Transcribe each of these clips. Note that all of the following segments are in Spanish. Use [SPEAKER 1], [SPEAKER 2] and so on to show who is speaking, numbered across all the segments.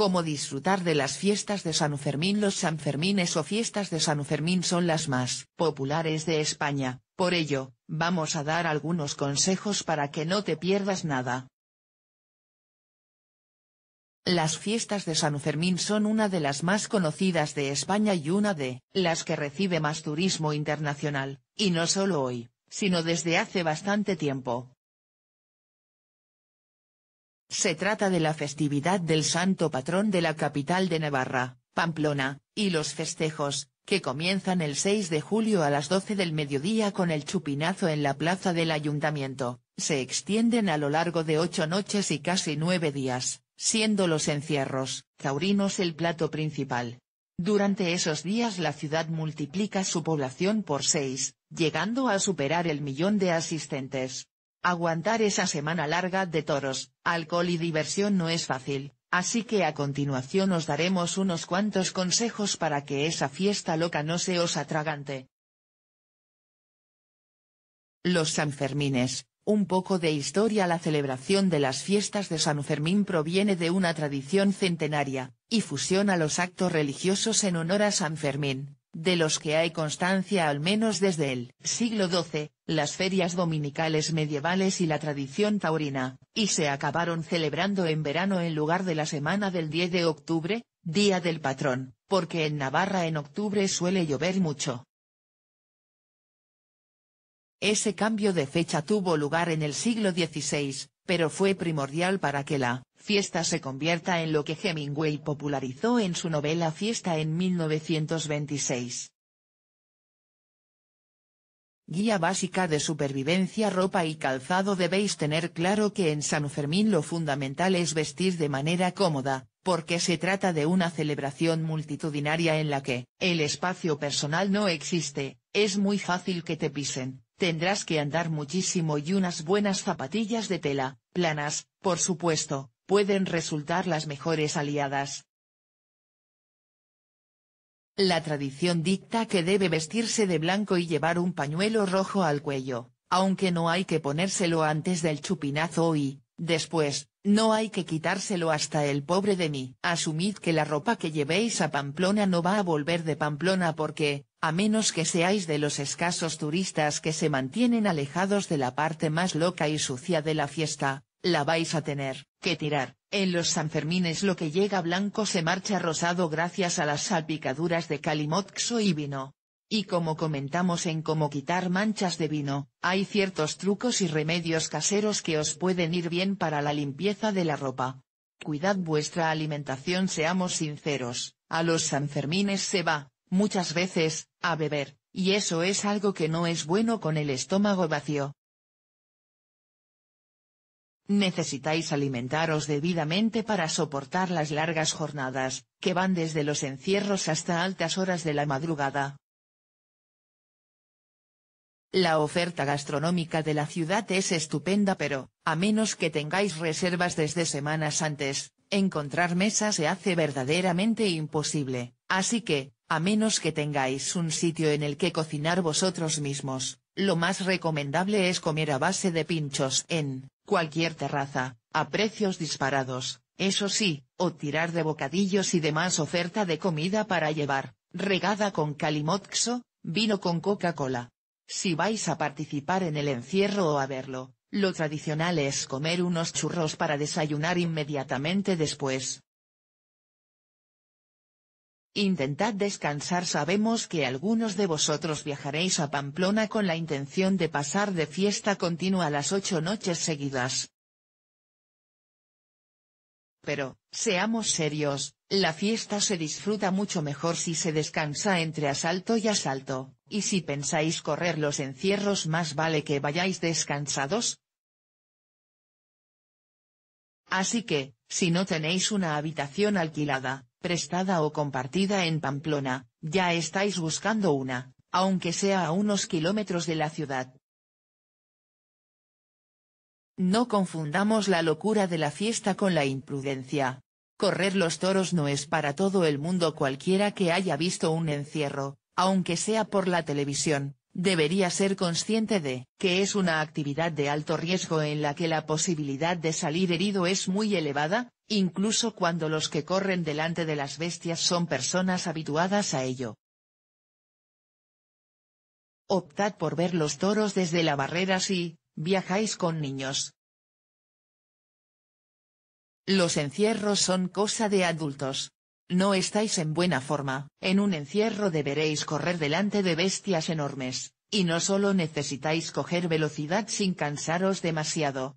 [SPEAKER 1] ¿Cómo disfrutar de las fiestas de San Fermín. Los Sanfermines o fiestas de San Fermín son las más populares de España, por ello, vamos a dar algunos consejos para que no te pierdas nada. Las fiestas de San Fermín son una de las más conocidas de España y una de las que recibe más turismo internacional, y no solo hoy, sino desde hace bastante tiempo. Se trata de la festividad del santo patrón de la capital de Navarra, Pamplona, y los festejos, que comienzan el 6 de julio a las 12 del mediodía con el chupinazo en la plaza del ayuntamiento, se extienden a lo largo de ocho noches y casi nueve días, siendo los encierros, taurinos el plato principal. Durante esos días la ciudad multiplica su población por seis, llegando a superar el millón de asistentes. Aguantar esa semana larga de toros, alcohol y diversión no es fácil, así que a continuación os daremos unos cuantos consejos para que esa fiesta loca no se os atragante. Los Sanfermines, un poco de historia La celebración de las fiestas de San Fermín proviene de una tradición centenaria, y fusiona los actos religiosos en honor a San Fermín, de los que hay constancia al menos desde el siglo XII, las ferias dominicales medievales y la tradición taurina, y se acabaron celebrando en verano en lugar de la semana del 10 de octubre, día del patrón, porque en Navarra en octubre suele llover mucho. Ese cambio de fecha tuvo lugar en el siglo XVI, pero fue primordial para que la Fiesta se convierta en lo que Hemingway popularizó en su novela Fiesta en 1926. Guía básica de supervivencia ropa y calzado Debéis tener claro que en San Fermín lo fundamental es vestir de manera cómoda, porque se trata de una celebración multitudinaria en la que, el espacio personal no existe, es muy fácil que te pisen, tendrás que andar muchísimo y unas buenas zapatillas de tela, planas, por supuesto, pueden resultar las mejores aliadas. La tradición dicta que debe vestirse de blanco y llevar un pañuelo rojo al cuello, aunque no hay que ponérselo antes del chupinazo y, después, no hay que quitárselo hasta el pobre de mí. Asumid que la ropa que llevéis a Pamplona no va a volver de Pamplona porque, a menos que seáis de los escasos turistas que se mantienen alejados de la parte más loca y sucia de la fiesta, la vais a tener que tirar. En los Sanfermines lo que llega blanco se marcha rosado gracias a las salpicaduras de calimoxo y vino. Y como comentamos en cómo quitar manchas de vino, hay ciertos trucos y remedios caseros que os pueden ir bien para la limpieza de la ropa. Cuidad vuestra alimentación seamos sinceros, a los Sanfermines se va, muchas veces, a beber, y eso es algo que no es bueno con el estómago vacío. Necesitáis alimentaros debidamente para soportar las largas jornadas, que van desde los encierros hasta altas horas de la madrugada. La oferta gastronómica de la ciudad es estupenda pero, a menos que tengáis reservas desde semanas antes, encontrar mesa se hace verdaderamente imposible, así que, a menos que tengáis un sitio en el que cocinar vosotros mismos, lo más recomendable es comer a base de pinchos en cualquier terraza, a precios disparados, eso sí, o tirar de bocadillos y demás oferta de comida para llevar, regada con calimoxo, vino con Coca-Cola. Si vais a participar en el encierro o a verlo, lo tradicional es comer unos churros para desayunar inmediatamente después, Intentad descansar sabemos que algunos de vosotros viajaréis a Pamplona con la intención de pasar de fiesta continua las ocho noches seguidas. Pero, seamos serios, la fiesta se disfruta mucho mejor si se descansa entre asalto y asalto, y si pensáis correr los encierros más vale que vayáis descansados. Así que, si no tenéis una habitación alquilada, prestada o compartida en Pamplona, ya estáis buscando una, aunque sea a unos kilómetros de la ciudad. No confundamos la locura de la fiesta con la imprudencia. Correr los toros no es para todo el mundo cualquiera que haya visto un encierro, aunque sea por la televisión, debería ser consciente de que es una actividad de alto riesgo en la que la posibilidad de salir herido es muy elevada, incluso cuando los que corren delante de las bestias son personas habituadas a ello. Optad por ver los toros desde la barrera si, viajáis con niños. Los encierros son cosa de adultos. No estáis en buena forma, en un encierro deberéis correr delante de bestias enormes, y no solo necesitáis coger velocidad sin cansaros demasiado,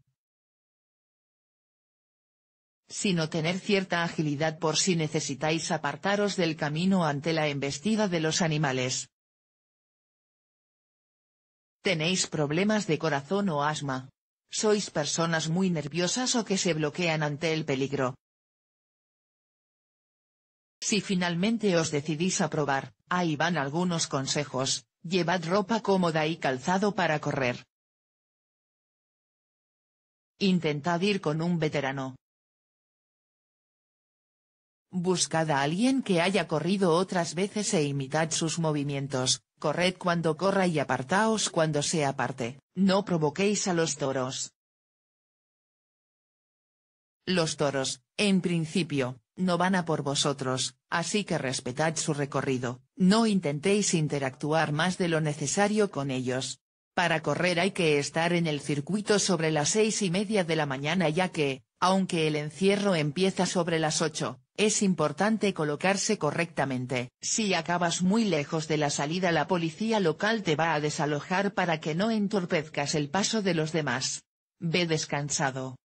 [SPEAKER 1] sino tener cierta agilidad por si necesitáis apartaros del camino ante la embestida de los animales. Tenéis problemas de corazón o asma. Sois personas muy nerviosas o que se bloquean ante el peligro. Si finalmente os decidís a probar, ahí van algunos consejos, llevad ropa cómoda y calzado para correr. Intentad ir con un veterano, Buscad a alguien que haya corrido otras veces e imitad sus movimientos, corred cuando corra y apartaos cuando se aparte, no provoquéis a los toros. Los toros, en principio, no van a por vosotros, así que respetad su recorrido, no intentéis interactuar más de lo necesario con ellos. Para correr hay que estar en el circuito sobre las seis y media de la mañana ya que, aunque el encierro empieza sobre las ocho, es importante colocarse correctamente, si acabas muy lejos de la salida la policía local te va a desalojar para que no entorpezcas el paso de los demás. Ve descansado.